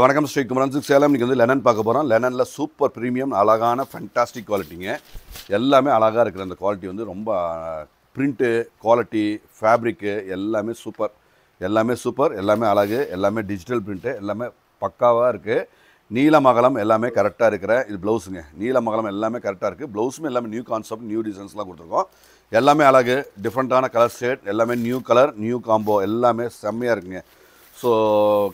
வணக்கம் ஸ்ரீ குமரன்சுக் சேலம் இன்றைக்கி வந்து லெனன் பார்க்க போகிறோம் லெனனில் சூப்பர் ப்ரீமியம் அழகான ஃபண்டாஸ்டிக் குவாலிட்டிங்க எல்லாமே அழகாக இருக்கிற அந்த குவாலிட்டி வந்து ரொம்ப ப்ரிண்ட்டு குவாலிட்டி ஃபேப்ரிக்கு எல்லாமே சூப்பர் எல்லாமே சூப்பர் எல்லாமே அழகு எல்லாமே டிஜிட்டல் ப்ரிண்ட்டு எல்லாமே பக்காவாக இருக்குது நீலமகலம் எல்லாமே கரெக்டாக இருக்கிற இது ப்ளவுஸுங்க நீலமகலம் எல்லாமே கரெக்டாக இருக்குது ப்ளவுஸுமே எல்லாமே நியூ கான்செப்ட் நியூ டிசைன்ஸ்லாம் கொடுத்துருக்கோம் எல்லாமே அழகு டிஃப்ரெண்ட்டான கலர் ஷேட் எல்லாமே நியூ கலர் நியூ காம்போ எல்லாமே செம்மையாக இருக்குங்க ஸோ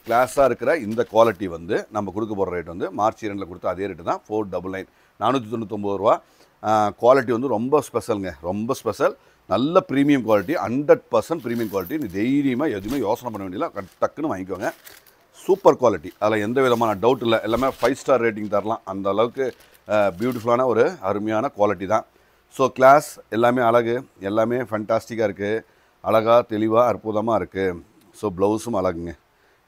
கிளாஸாக இருக்கிற இந்த குவாலிட்டி வந்து நம்ம கொடுக்க போகிற ரேட் வந்து மார்ச் இரண்டில் கொடுத்த அதே ரேட்டு தான் ஃபோர் டபுள் நைன் நானூற்றி தொண்ணூத்தொம்பது ரூபா குவாலிட்டி வந்து ரொம்ப ஸ்பெஷலுங்க ரொம்ப ஸ்பெஷல் நல்ல premium quality hundred percent premium quality நீ தைரியமாக எதுவுமே யோசனை பண்ண கட் டக்குன்னு வாங்கிக்கோங்க சூப்பர் குவாலிட்டி அதில் எந்த விதமான டவுட் இல்லை எல்லாமே ஃபைவ் ஸ்டார் ரேட்டிங் தரலாம் அந்த அளவுக்கு பியூட்டிஃபுல்லான ஒரு அருமையான குவாலிட்டி தான் ஸோ கிளாஸ் எல்லாமே அழகு எல்லாமே ஃபண்டாஸ்டிக்காக இருக்குது அழகாக தெளிவாக அற்புதமாக இருக்குது ஸோ ப்ளவுஸும் அழகுங்க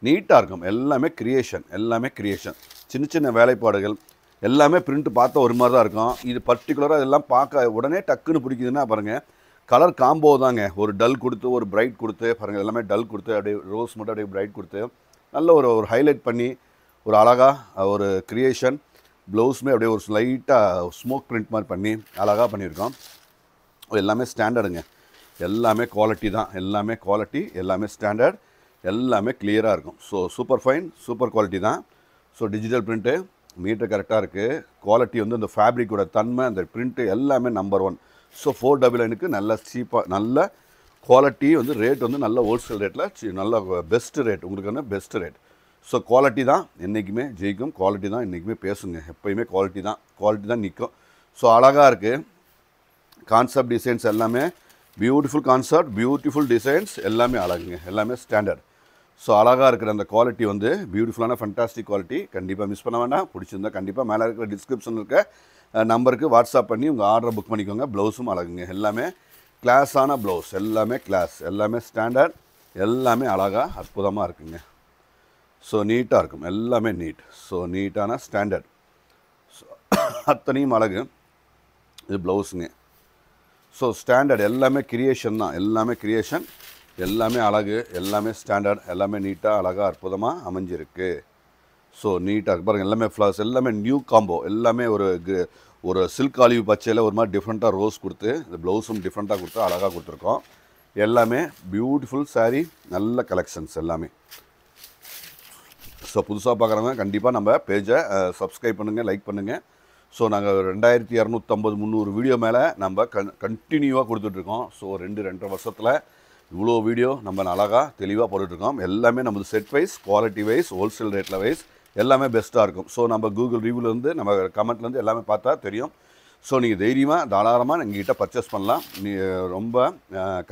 நீட்டாக இருக்கும் எல்லாமே க்ரியேஷன் எல்லாமே க்ரியேஷன் சின்ன சின்ன வேலைப்பாடுகள் எல்லாமே பிரிண்ட் பார்த்தா ஒரு மாதிரி தான் இருக்கும் இது பர்டிகுலராக இதெல்லாம் பார்க்க உடனே டக்குன்னு பிடிக்குதுன்னா பாருங்கள் கலர் காம்போ தாங்க ஒரு டல் கொடுத்து ஒரு பிரைட் கொடுத்து பாருங்கள் எல்லாமே டல் கொடுத்து அப்படியே ரோஸ் மட்டும் அப்படியே பிரைட் கொடுத்து நல்ல ஒரு ஒரு ஹைலைட் பண்ணி ஒரு அழகாக ஒரு க்ரியேஷன் ப்ளவுஸுமே அப்படியே ஒரு ஸ்லைட்டாக ஸ்மோக் பிரிண்ட் மாதிரி பண்ணி அழகாக பண்ணியிருக்கோம் எல்லாமே ஸ்டாண்டர்டுங்க எல்லாமே குவாலிட்டி தான் எல்லாமே குவாலிட்டி எல்லாமே ஸ்டாண்டர்ட் எல்லாமே கிளியராக இருக்கும் so super fine super quality தான் ஸோ டிஜிட்டல் பிரிண்ட்டு மீட்டர் கரெக்டாக இருக்குது குவாலிட்டி வந்து இந்த ஃபேப்ரிக்கோட தன்மை அந்த பிரிண்ட்டு எல்லாமே number one so four double நைனுக்கு நல்ல சீப்பாக நல்ல குவாலிட்டி வந்து ரேட் வந்து நல்ல ஹோல்சேல் ரேட்டில் நல்ல பெஸ்ட்டு ரேட் உங்களுக்கு வந்து பெஸ்ட்டு ரேட் ஸோ குவாலிட்டி தான் என்றைக்குமே ஜெயிக்கும் குவாலிட்டி தான் என்றைக்குமே பேசுங்க எப்போயுமே குவாலிட்டி தான் குவாலிட்டி தான் நிற்கும் ஸோ அழகாக இருக்குது கான்செப்ட் டிசைன்ஸ் எல்லாமே பியூட்டிஃபுல் கான்சர்ட் பியூட்டிஃபுல் டிசைன்ஸ் எல்லாமே அழகுங்க எல்லாமே ஸ்டாண்டர்ட் ஸோ அழகாக இருக்கிற அந்த குவாலிட்டி வந்து பியூட்டிஃபுல்லான ஃபண்டாஸ்டிக் குவாலிட்டி கண்டிப்பாக மிஸ் பண்ண வேண்டாம் பிடிச்சிருந்தா கண்டிப்பாக மேலே இருக்கிற டிஸ்கிரிப்ஷன் இருக்க நம்பருக்கு வாட்ஸ்அப் பண்ணி உங்கள் ஆர்டரை புக் பண்ணிக்கோங்க ப்ளவுஸும் அழகுங்க எல்லாமே கிளாஸான ப்ளவுஸ் எல்லாமே கிளாஸ் எல்லாமே ஸ்டாண்டர்ட் எல்லாமே அழகாக அற்புதமாக இருக்குங்க ஸோ நீட்டாக இருக்கும் எல்லாமே நீட் ஸோ நீட்டான ஸ்டாண்டர்ட் ஸோ அத்தனையும் அழகு இது ப்ளவுஸுங்க ஸோ ஸ்டாண்டர்ட் எல்லாமே கிரியேஷன் தான் எல்லாமே கிரியேஷன் எல்லாமே அழகு எல்லாமே ஸ்டாண்டர்ட் எல்லாமே நீட்டாக அழகாக அற்புதமாக அமைஞ்சிருக்கு ஸோ நீட்டாக பாருங்கள் எல்லாமே ஃப்ளவர்ஸ் எல்லாமே நியூ காம்போ எல்லாமே ஒரு ஒரு சில்க் ஆலிவ் பச்சையில் ஒரு மாதிரி டிஃப்ரெண்ட்டாக ரோஸ் கொடுத்து இந்த ப்ளவுஸும் டிஃப்ரெண்ட்டாக கொடுத்து அழகாக கொடுத்துருக்கோம் எல்லாமே பியூட்டிஃபுல் சாரீ நல்ல கலெக்ஷன்ஸ் எல்லாமே ஸோ புதுசாக பார்க்குறவங்க கண்டிப்பாக நம்ம பேஜை சப்ஸ்கிரைப் பண்ணுங்கள் லைக் பண்ணுங்கள் ஸோ நாங்கள் ரெண்டாயிரத்தி இரநூத்தம்பது முந்நூறு வீடியோ மேலே நம்ம கன் கண்டினியூவாக கொடுத்துட்ருக்கோம் ஸோ ரெண்டு ரெண்டரை வருஷத்தில் இவ்வளோ வீடியோ நம்ம அழகாக தெளிவாக போட்டுட்ருக்கோம் எல்லாமே நமது set wise quality wise wholesale ரேட்டில் வைஸ் எல்லாமே பெஸ்ட்டாக இருக்கும் ஸோ நம்ம கூகுள் ரிவ்யூலேருந்து நம்ம கமெண்ட்லேருந்து எல்லாமே பார்த்தா தெரியும் ஸோ நீங்கள் தைரியமாக தாராளமாக எங்ககிட்ட பர்ச்சேஸ் பண்ணலாம் நீ ரொம்ப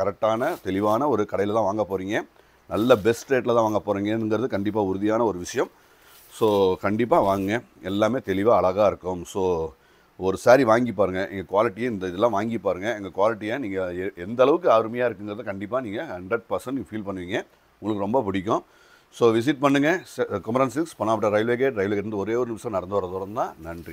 கரெக்டான தெளிவான ஒரு கடையில் தான் வாங்க போகிறீங்க நல்ல பெஸ்ட் ரேட்டில் தான் வாங்க போகிறீங்கிறது கண்டிப்பாக உறுதியான ஒரு விஷயம் ஸோ கண்டிப்பாக வாங்க எல்லாமே தெளிவாக அழகாக இருக்கும் ஸோ ஒரு சாரீ வாங்கி பாருங்கள் எங்கள் குவாலிட்டியை இந்த இதெல்லாம் வாங்கி பாருங்கள் எங்கள் குவாலிட்டியை நீங்கள் எந்த அளவுக்கு அருமையாக இருக்குங்கிறத கண்டிப்பாக நீங்கள் ஹண்ட்ரட் பர்சன்ட் நீங்கள் ஃபீல் பண்ணுவீங்க உங்களுக்கு ரொம்ப பிடிக்கும் ஸோ விசிட் பண்ணுங்கள் குமரன் சில்க்ஸ் பனாபட்ட ரயில்வே கேட் ரயில்வே கேட்லேருந்து ஒரே ஒரு நிமிஷம் நடந்து வர தூரம் தான் நன்றி